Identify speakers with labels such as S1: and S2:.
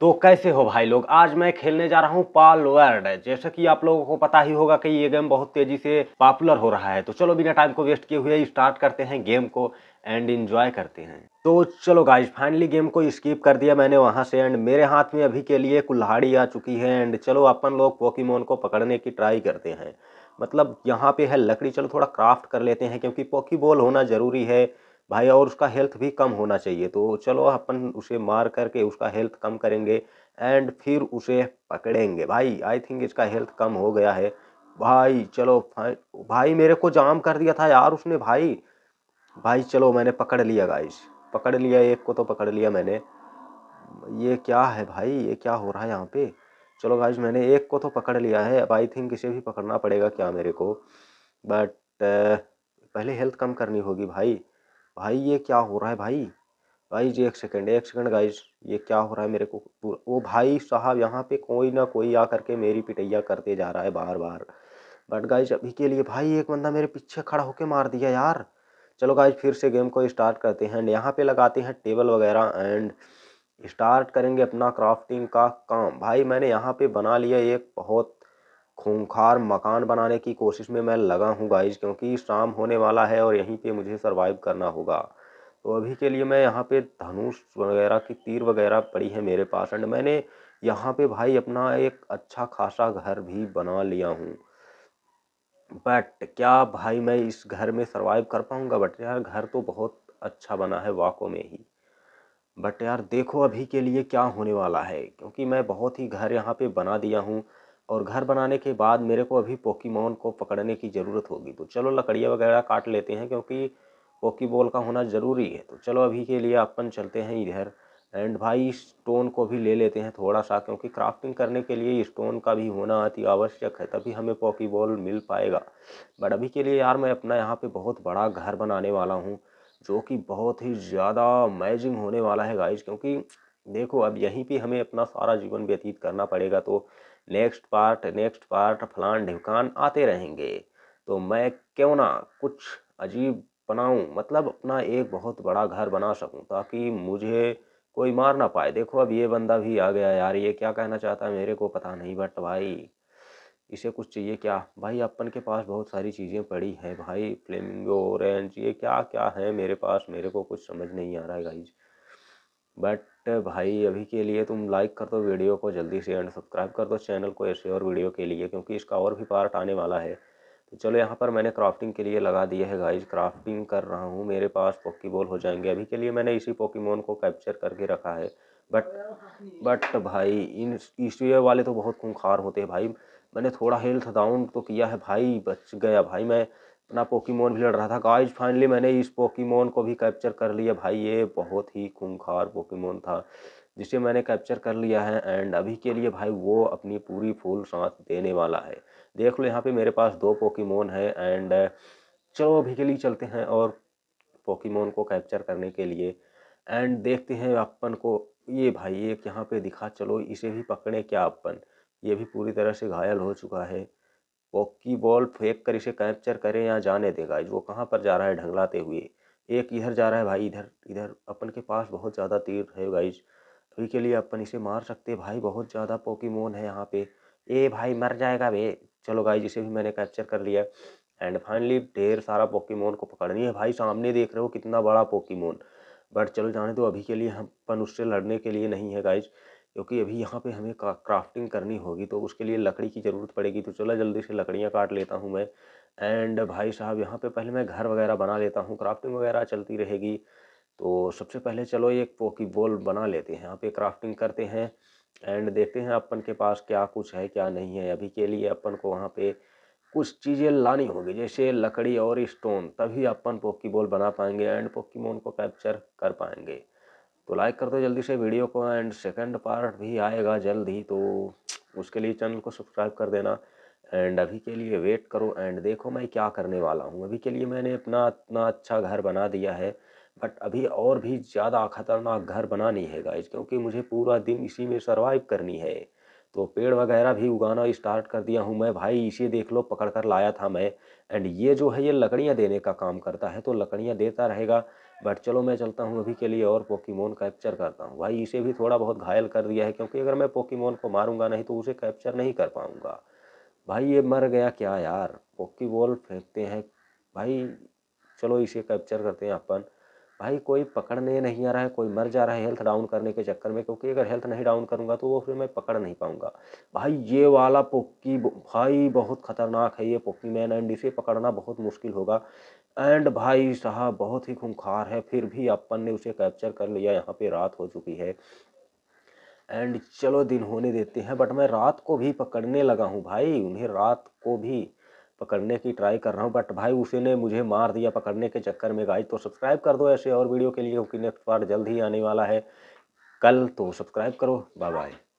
S1: तो कैसे हो भाई लोग आज मैं खेलने जा रहा हूँ पाल वर्ड जैसा कि आप लोगों को पता ही होगा कि ये गेम बहुत तेजी से पॉपुलर हो रहा है तो चलो बिना टाइम को वेस्ट किए हुए स्टार्ट करते हैं गेम को एंड इन्जॉय करते हैं तो चलो गाइज फाइनली गेम को स्किप कर दिया मैंने वहाँ से एंड मेरे हाथ में अभी के लिए कुल्हाड़ी आ चुकी है एंड चलो अपन लोग पोकीमोन को पकड़ने की ट्राई करते हैं मतलब यहाँ पे है लकड़ी चलो थोड़ा क्राफ्ट कर लेते हैं क्योंकि पोकी बॉल होना ज़रूरी है भाई और उसका हेल्थ भी कम होना चाहिए तो चलो अपन उसे मार करके उसका हेल्थ कम करेंगे एंड फिर उसे पकड़ेंगे भाई आई थिंक इसका हेल्थ कम हो गया है भाई चलो भाई मेरे को जाम कर दिया था यार उसने भाई भाई चलो मैंने पकड़ लिया गाइस पकड़ लिया एक को तो पकड़ लिया मैंने ये क्या है भाई ये क्या हो रहा है यहाँ पे चलो गाइस मैंने एक को तो पकड़ लिया है अब आई थिंक इसे भी पकड़ना पड़ेगा क्या मेरे को बट पहले हेल्थ कम करनी होगी भाई भाई ये क्या हो रहा है भाई गाइज एक सेकेंड एक सेकेंड गाइज ये क्या हो रहा है मेरे को वो भाई साहब यहाँ पे कोई ना कोई आ करके मेरी पिटैया करते जा रहा है बार बार बट गाइज अभी के लिए भाई एक बंदा मेरे पीछे खड़ा होके मार दिया यार चलो गाइज फिर से गेम को स्टार्ट करते हैं एंड यहाँ पे लगाते हैं टेबल वगैरह एंड स्टार्ट करेंगे अपना क्राफ्टिंग का काम भाई मैंने यहाँ पर बना लिया एक बहुत खूंखार मकान बनाने की कोशिश में मैं लगा हूँ गाइज क्योंकि शाम होने वाला है और यहीं पे मुझे सर्वाइव करना होगा तो अभी के लिए मैं यहाँ पे धनुष वगैरह की तीर वगैरह पड़ी है मेरे पास एंड मैंने यहाँ पे भाई अपना एक अच्छा खासा घर भी बना लिया हूँ बट क्या भाई मैं इस घर में सर्वाइव कर पाऊँगा बट यार घर तो बहुत अच्छा बना है वाको में ही बट यार देखो अभी के लिए क्या होने वाला है क्योंकि मैं बहुत ही घर यहाँ पे बना दिया हूँ और घर बनाने के बाद मेरे को अभी पोकीमोन को पकड़ने की ज़रूरत होगी तो चलो लकड़ियाँ वगैरह काट लेते हैं क्योंकि पोकी बॉल का होना ज़रूरी है तो चलो अभी के लिए अपन चलते हैं इधर एंड भाई स्टोन को भी ले लेते हैं थोड़ा सा क्योंकि क्राफ्टिंग करने के लिए स्टोन का भी होना अति आवश्यक है तभी हमें पॉकी बॉल मिल पाएगा बट अभी के लिए यार मैं अपना यहाँ पे बहुत बड़ा घर बनाने वाला हूँ जो कि बहुत ही ज़्यादा अमेजिंग होने वाला है गाइज क्योंकि देखो अब यहीं पे हमें अपना सारा जीवन व्यतीत करना पड़ेगा तो नेक्स्ट पार्ट नेक्स्ट पार्ट फलान ढिकान आते रहेंगे तो मैं क्यों ना कुछ अजीब बनाऊं मतलब अपना एक बहुत बड़ा घर बना सकूं ताकि मुझे कोई मार ना पाए देखो अब ये बंदा भी आ गया यार ये क्या कहना चाहता है मेरे को पता नहीं बट भाई इसे कुछ चाहिए क्या भाई अपन के पास बहुत सारी चीज़ें पड़ी हैं भाई फ्लेमिंगो ऑरेंज ये क्या क्या है मेरे पास मेरे को कुछ समझ नहीं आ रहा है गाइज बट भाई अभी के लिए तुम लाइक कर दो वीडियो को जल्दी से एंड सब्सक्राइब कर दो चैनल को ऐसे और वीडियो के लिए क्योंकि इसका और भी पार्ट आने वाला है तो चलो यहाँ पर मैंने क्राफ्टिंग के लिए लगा दिया है गाइज क्राफ्टिंग कर रहा हूँ मेरे पास पोकीबॉल हो जाएंगे अभी के लिए मैंने इसी पोकीमोन को कैप्चर करके रखा है बट बट भाई इन ईस्टीए वाले तो बहुत खूंखार होते हैं भाई मैंने थोड़ा हेल्थ डाउन तो किया है भाई बच गया भाई मैं अपना पोकीमोन भी लड़ रहा था गाइज फाइनली मैंने इस पोकीमोन को भी कैप्चर कर लिया भाई ये बहुत ही खूंखार पोकीमोन था जिसे मैंने कैप्चर कर लिया है एंड अभी के लिए भाई वो अपनी पूरी फुल साथ देने वाला है देख लो यहाँ पे मेरे पास दो पोकीमोन है एंड चलो अभी के लिए चलते हैं और पोकीमोन को कैप्चर करने के लिए एंड देखते हैं अपन को ये भाई एक यहाँ पे दिखा चलो इसे भी पकड़े क्या अपन ये भी पूरी तरह से घायल हो चुका है वो की बॉल फेंक कर इसे कैप्चर करें या जाने देगा वो कहाँ पर जा रहा है ढंगलाते हुए एक इधर जा रहा है भाई इधर इधर अपन के पास बहुत ज़्यादा तीर है गाइज अभी के लिए अपन इसे मार सकते भाई बहुत ज़्यादा पोकीमोन है यहाँ पे ए भाई मर जाएगा भे चलो गाइज इसे भी मैंने कैप्चर कर लिया एंड फाइनली ढेर सारा पोकीमोन को पकड़नी है भाई सामने देख रहे हो कितना बड़ा पोकीमोन बट चलो जाने दो अभी के लिए हम अपन उससे लड़ने के लिए नहीं है गाइज क्योंकि अभी यहाँ पे हमें क्राफ्टिंग करनी होगी तो उसके लिए लकड़ी की ज़रूरत पड़ेगी तो चलो जल्दी से लकड़ियाँ काट लेता हूँ मैं एंड भाई साहब यहाँ पे पहले मैं घर वगैरह बना लेता हूँ क्राफ्टिंग वगैरह चलती रहेगी तो सबसे पहले चलो एक पोकी बॉल बना लेते हैं यहाँ पे क्राफ्टिंग करते हैं एंड देखते हैं अपन के पास क्या कुछ है क्या नहीं है अभी के लिए अपन को वहाँ पर कुछ चीज़ें लानी होगी जैसे लकड़ी और स्टोन तभी अपन पोकी बॉल बना पाएंगे एंड पोकी को कैप्चर कर पाएंगे तो लाइक कर दो जल्दी से वीडियो को एंड सेकंड पार्ट भी आएगा जल्द ही तो उसके लिए चैनल को सब्सक्राइब कर देना एंड अभी के लिए वेट करो एंड देखो मैं क्या करने वाला हूँ अभी के लिए मैंने अपना इतना अच्छा घर बना दिया है बट अभी और भी ज़्यादा ख़तरनाक घर बनानी है गाइज क्योंकि मुझे पूरा दिन इसी में सर्वाइव करनी है तो पेड़ वगैरह भी उगाना स्टार्ट कर दिया हूँ मैं भाई इसे देख लो पकड़ कर लाया था मैं एंड ये जो है ये लकड़ियाँ देने का काम करता है तो लकड़ियाँ देता रहेगा बट चलो मैं चलता हूँ अभी के लिए और पोकीमोन कैप्चर करता हूँ भाई इसे भी थोड़ा बहुत घायल कर दिया है क्योंकि अगर मैं पोकीमोन को मारूँगा नहीं तो उसे कैप्चर नहीं कर पाऊँगा भाई ये मर गया क्या यार पोकी फेंकते हैं भाई चलो इसे कैप्चर करते हैं अपन भाई कोई पकड़ने नहीं आ रहा है कोई मर जा रहा है हेल्थ डाउन करने के चक्कर में क्योंकि अगर हेल्थ नहीं डाउन करूँगा तो वो फिर मैं पकड़ नहीं पाऊँगा भाई ये वाला पोक्की भाई बहुत ख़तरनाक है ये पोक्की मैन एंड इसे पकड़ना बहुत मुश्किल होगा एंड भाई साहब बहुत ही खूंखार है फिर भी अपन ने उसे कैप्चर कर लिया यहाँ पे रात हो चुकी है एंड चलो दिन होने देते हैं बट मैं रात को भी पकड़ने लगा हूँ भाई उन्हें रात को भी पकड़ने की ट्राई कर रहा हूँ बट भाई उसी ने मुझे मार दिया पकड़ने के चक्कर में गाइज तो सब्सक्राइब कर दो ऐसे और वीडियो के लिए क्योंकि नेक्स्ट पार्ट जल्द ही आने वाला है कल तो सब्सक्राइब करो बाय बाय